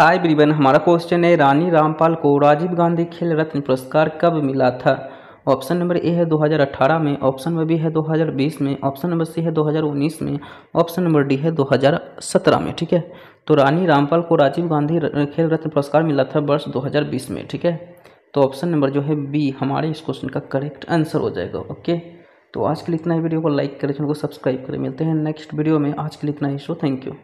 हाय ब्रिवन हमारा क्वेश्चन है रानी रामपाल को राजीव गांधी खेल रत्न पुरस्कार कब मिला था ऑप्शन नंबर ए है 2018 में ऑप्शन नंबर बी है 2020 में ऑप्शन नंबर सी है 2019 में ऑप्शन नंबर डी है 2017 में ठीक है तो रानी रामपाल को राजीव गांधी खेल रत्न पुरस्कार मिला था वर्ष 2020 में ठीक है तो ऑप्शन नंबर जो है बी हमारे इस क्वेश्चन का करेक्ट आंसर हो जाएगा ओके तो आज के लिए इतना ही वीडियो को लाइक करें चैनल को सब्सक्राइब करें मिलते हैं नेक्स्ट वीडियो में आज के लिए इतना ही शो थैंक यू